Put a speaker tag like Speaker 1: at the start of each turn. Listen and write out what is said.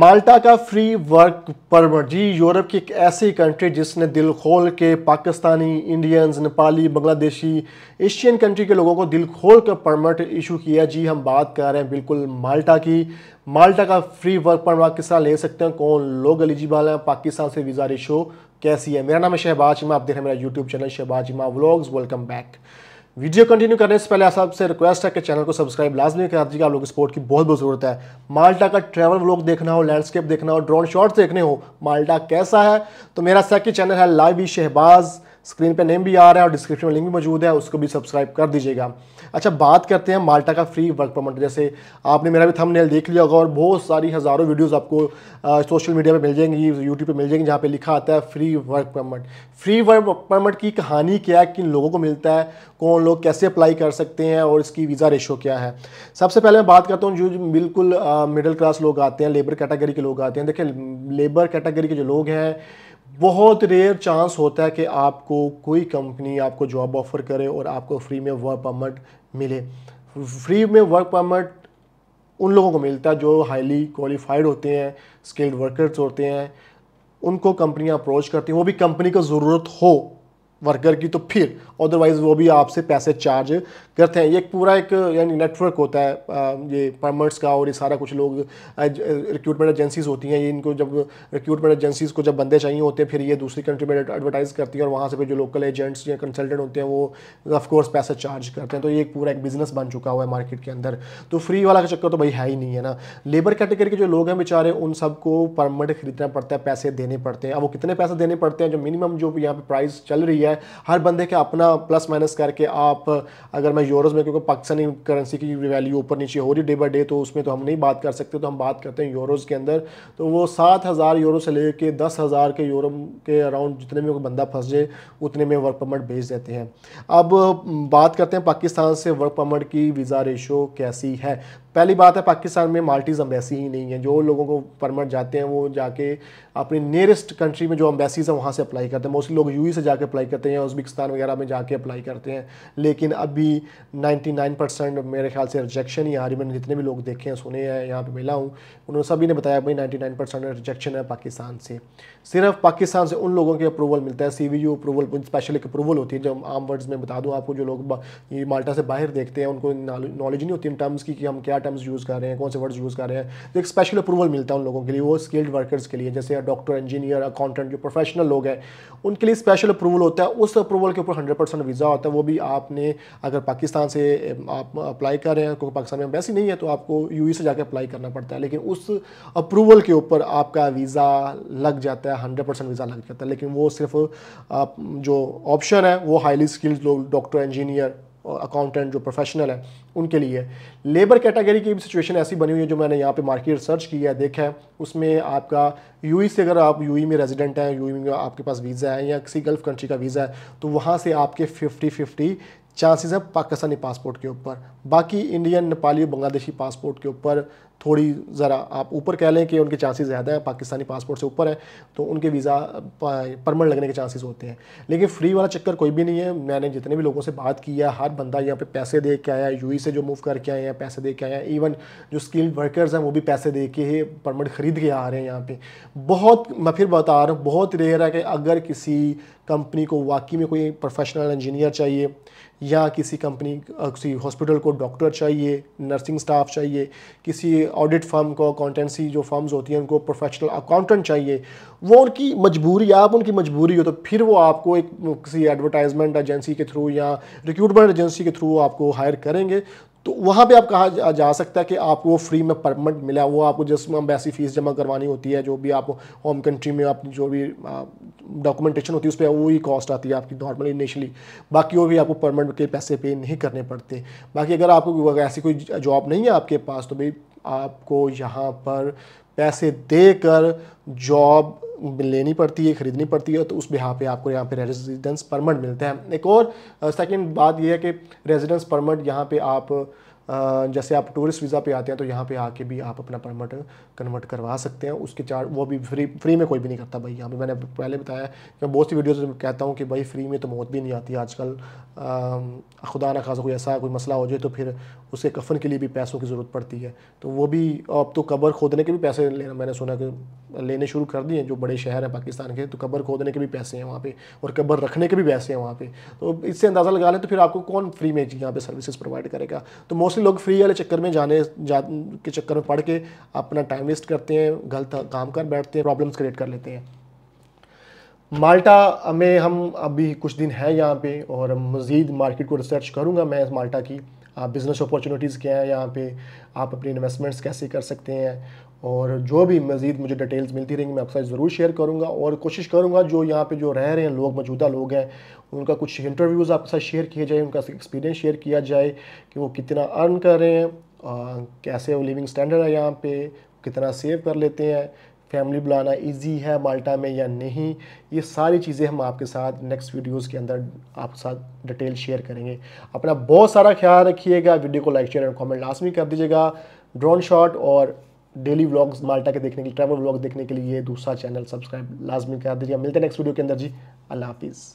Speaker 1: माल्टा का free work permit जी Europe की एक ऐसी कंट्री जिसने दिल खोल के Pakistani Indians Nepali Bangladeshi Asian country के लोगों को दिल खोल कर परमिट इशू किया जी हम बात कर रहे हैं बिल्कुल माल्टा की माल्टा का फ्री वर्क परमिट किस तरह ले सकते हैं कौन लोग एलिजिबल हैं पाकिस्तान से वीज़ा रिशो कैसी है मेरा नाम है शहबाज इमा आप देख रहे हैं मेरा यूट्यूब चैनल शहबाज इमा vlogs welcome back video continue करने से पहले आपसे रिक्वेस्ट है कि चैनल को सब्सक्राइब लाजमी कर दीजिएगा आप लोग स्पोर्ट की बहुत बहुत जरूरत है माल्टा का ट्रैवल व्लॉग देखना हो लैंडस्केप देखना हो ड्रोन शॉट्स देखने हो माल्टा कैसा है तो मेरा सेकंड चैनल है लाइव शहबाज़ स्क्रीन पे नेम भी आ रहा है और डिस्क्रिप्शन में लिंक भी मौजूद है उसको भी सब्सक्राइब कर दीजिएगा अच्छा बात करते हैं माल्टा का फ्री वर्क परमिट जैसे आपने मेरा भी थंबनेल देख लिया होगा और बहुत सारी हज़ारों वीडियोस आपको आ, सोशल मीडिया पे मिल जाएंगी यूट्यूब पे मिल जाएंगी जहाँ पे लिखा आता है free work permit free work permit की कहानी क्या है किन लोगों को मिलता है कौन लोग कैसे अप्लाई कर सकते हैं और इसकी वीज़ा रेशो क्या है सबसे पहले मैं बात करता हूँ जो, जो बिल्कुल मिडिल क्लास लोग आते हैं लेबर कैटेगरी के लोग आते हैं देखिए लेबर कैटेगरी के जो लोग हैं बहुत रेयर चांस होता है कि आपको कोई कंपनी आपको जॉब ऑफ़र करे और आपको फ्री में वर्क परमिट मिले फ्री में वर्क परमिट उन लोगों को मिलता है जो हाईली क्वालिफाइड होते हैं स्किल्ड वर्कर्स होते हैं उनको कंपनियां अप्रोच करती हैं वो भी कंपनी को ज़रूरत हो वर्कर की तो फिर अदरवाइज़ वो भी आपसे पैसे चार्ज करते हैं ये एक पूरा एक यानी नेटवर्क होता है ये परमर्ट्स का और ये सारा कुछ लोग रिक्रूटमेंट एजेंसीज होती हैं ये इनको जब रिक्रूटमेंट एजेंसीज को जब बंदे चाहिए होते हैं फिर ये दूसरी कंट्री में एडवर्टाइज़ करती हैं और वहाँ से फिर जो लोकल एजेंट्स या कंसल्टेंट होते हैं वो ऑफकोर्स पैसे चार्ज करते हैं तो ये एक पूरा एक बिज़नेस बन चुका हुआ है मार्केट के अंदर तो फ्री वाला का चक्कर तो भाई है ही नहीं है ना लेबर कैटेगरी के जो लोग हैं बेचारे उन सबको परमनेंट खरीदना पड़ता है पैसे देने पड़ते हैं अब वो कितने पैसे देने पड़ते हैं जो मिनिमम जो यहाँ पर प्राइस चल रही है है हर बंदे के अपना प्लस माइनस करके आप अगर मैं यूरोज में क्योंकि पाकिस्तानी करेंसी की वैल्यू ऊपर नीचे हो रही डे बाई डे तो उसमें तो हम नहीं बात कर सकते तो हम बात करते हैं यूरोज़ के अंदर तो वो सात हज़ार यूरो से ले कर दस हज़ार के यूरो के अराउंड जितने में बंदा फंस जाए उतने में वर्क परमिट भेज देते हैं अब बात करते हैं पाकिस्तान से वर्क परमिट की वीज़ा रेशो कैसी है पहली बात है पाकिस्तान में माल्टीज़ अम्बेसी ही नहीं है जो लोगों को परमिट जाते हैं वो जाके अपनी नियरेस्ट कंट्री में जो अम्बेसीज़ हैं वहाँ से अप्लाई करते हैं मोस्टली लोग यूएस e से जाके अप्लाई करते हैं करते हैं उज्बेकिस्तान वगैरह में जाके अप्लाई करते हैं लेकिन अभी 99 परसेंट मेरे ख्याल से रिजेक्शन ही आ रही मैंने जितने भी लोग देखे हैं सुने हैं यहाँ पे मिला हूँ उन्होंने सभी ने बताया भाई 99 परसेंट रिजेक्शन है पाकिस्तान से सिर्फ पाकिस्तान से उन लोगों के अप्रूवल मिलता है सी अप्रूवल स्पेशल एक अप्रूवल होती है जो आम वर्ड्स में बता दूँ आपको जो लोग ये माल्टा से बाहर देखते हैं उनको नॉलेज नहीं होती इन टर्म्स की कि हम क्या टर्म्स यूज़ कर रहे हैं कौन से वर्ड्स यूज़ कर रहे हैं तो एक स्पेशल अप्रूवल मिलता है उन लोगों के लिए वो स्किल्ड वर्कर्स के लिए जैसे डॉक्टर इंजीनियर अकाउंटेंट जो प्रोफेशनल लोग हैं उनके लिए स्पेशल अप्रूवल होता है उस अप्रूवल के ऊपर हंड्रेड परसेंट वीज़ा होता है वो भी आपने अगर पाकिस्तान से आप अप्लाई कर रहे हैं क्योंकि पाकिस्तान में वैसी नहीं है तो आपको यू e से जाकर अप्लाई करना पड़ता है लेकिन उस अप्रूवल के ऊपर आपका वीज़ा लग जाता है हंड्रेड परसेंट वीज़ा लग जाता है लेकिन वो सिर्फ जो ऑप्शन है वो हाईली स्किल्ड लोग डॉक्टर इंजीनियर अकाउंटेंट जो प्रोफेशनल है उनके लिए लेबर कैटेगरी की भी सिचुएशन ऐसी बनी हुई है जो मैंने यहाँ पे मार्केट रिसर्च किया है देखा है उसमें आपका यूई e से अगर आप यूई e में रेजिडेंट हैं यूई e में आपके पास वीज़ा है या किसी गल्फ़ कंट्री का वीज़ा है तो वहाँ से आपके फिफ्टी फिफ्टी चांसेस है पाकिस्तानी पासपोर्ट के ऊपर बाकी इंडियन नेपाली बांग्लादेशी पासपोर्ट के ऊपर थोड़ी ज़रा आप ऊपर कह लें कि उनके चांसेस ज़्यादा हैं पाकिस्तानी पासपोर्ट से ऊपर है तो उनके वीज़ा परमनेंट लगने के चांसेस होते हैं लेकिन फ्री वाला चक्कर कोई भी नहीं है मैंने जितने भी लोगों से बात की है हर बंदा यहाँ पे पैसे दे के आया यू से जो मूव करके आए हैं पैसे दे के आया इवन जो स्किल्ड वर्कर्स हैं वो भी पैसे दे के ही परमिट ख़रीद के आ रहे हैं यहाँ पर बहुत मैं फिर बता रहा हूँ बहुत रेयर है कि अगर किसी कंपनी को वाकई में कोई प्रोफेशनल इंजीनियर चाहिए या किसी कंपनी किसी हॉस्पिटल को डॉक्टर चाहिए नर्सिंग स्टाफ चाहिए किसी ऑडिट फर्म को अकाउंटेंसी जो फर्म्स होती हैं उनको प्रोफेशनल अकाउंटेंट चाहिए वो उनकी मजबूरी आप उनकी मजबूरी हो तो फिर वो आपको एक किसी एडवर्टाइजमेंट एजेंसी के थ्रू या रिक्रूटमेंट एजेंसी के थ्रू आपको हायर करेंगे तो वहाँ पे आप कहा जा सकता है कि आपको वो फ्री में परमिट मिला वो आपको जिसमें बैसी फीस जमा करवानी होती है जो भी आप होम कंट्री में आप जो भी डॉक्यूमेंटेशन होती है उस पर वही कॉस्ट आती है आपकी नॉर्मली इनिशियली बाकी वो भी आपको परमानेंट के पैसे पे नहीं करने पड़ते बाकी अगर आपको ऐसी कोई जॉब नहीं है आपके पास तो भाई आपको यहाँ पर पैसे देकर जॉब लेनी पड़ती है ख़रीदनी पड़ती है तो उस बिहार पे आपको यहाँ पे रेजिडेंस परमिट मिलता है एक और सेकंड बात यह है कि रेजिडेंस परमिट यहाँ पे आप जैसे आप टूरिस्ट वीज़ा पे आते हैं तो यहाँ पे आके भी आप अपना परमिट कन्वर्ट करवा सकते हैं उसके चार्ज वो भी फ्री फ्री में कोई भी नहीं करता भाई यहाँ पे मैंने पहले बताया कि बहुत सी वीडियोज़ में कहता हूँ कि भाई फ्री में तो मौत भी नहीं आती आजकल खुदा ना खासा कोई ऐसा कोई मसला हो जाए तो फिर उसके कफन के लिए भी पैसों की ज़रूरत पड़ती है तो वो भी अब तो कबर खोदने के भी पैसे लेना मैंने सुना कि लेने शुरू कर दिए जो बड़े शहर हैं पाकिस्तान के तो कबर खोदने के भी पैसे हैं वहाँ पर और कबर रखने के भी पैसे हैं वहाँ पर तो इससे अंदाज़ा लगा लें तो फिर आपको कौन फ्री में यहाँ पर सर्विस प्रोवाइड करेगा तो मोस्ट से लोग फ्री वाले चक्कर में जाने जा के चक्कर में पढ़ के अपना टाइम वेस्ट करते हैं गलत काम कर बैठते हैं प्रॉब्लम्स क्रिएट कर लेते हैं माल्टा में हम अभी कुछ दिन हैं यहाँ पे और मज़ीद मार्केट को रिसर्च करूँगा मैं माल्टा की आप बिज़नेस अपॉर्चुनिटीज़ क्या है यहाँ पे आप अपनी इन्वेस्टमेंट्स कैसे कर सकते हैं और जो भी मज़ीद मुझे डिटेल्स मिलती रहेंगी मैं आपके साथ ज़रूर शेयर करूँगा और कोशिश करूँगा जो यहाँ पे जो रह रहे हैं लोग मौजूदा लोग हैं उनका कुछ इंटरव्यूज़ आपके साथ शेयर किए जाए उनका एक्सपीरियंस शेयर किया जाए कि वो कितना अर्न कर रहे हैं आ, कैसे वो लिविंग स्टैंडर्ड है यहाँ पे कितना सेव कर लेते हैं फैमिली बुलाना इजी है माल्टा में या नहीं ये सारी चीज़ें हम आपके साथ नेक्स्ट वीडियोस के अंदर आपके साथ डिटेल शेयर करेंगे अपना बहुत सारा ख्याल रखिएगा वीडियो को लाइक शेयर और कॉमेंट लाजमी कर दीजिएगा ड्रोन शॉट और डेली व्लॉग्स माल्टा के देखने के लिए ट्रैवल व्लॉग देखने के लिए ये दूसरा चैनल सब्सक्राइब लाजमी कर दीजिए मिलते हैं नेक्स्ट वीडियो के अंदर जी अल्लाह हाफिज़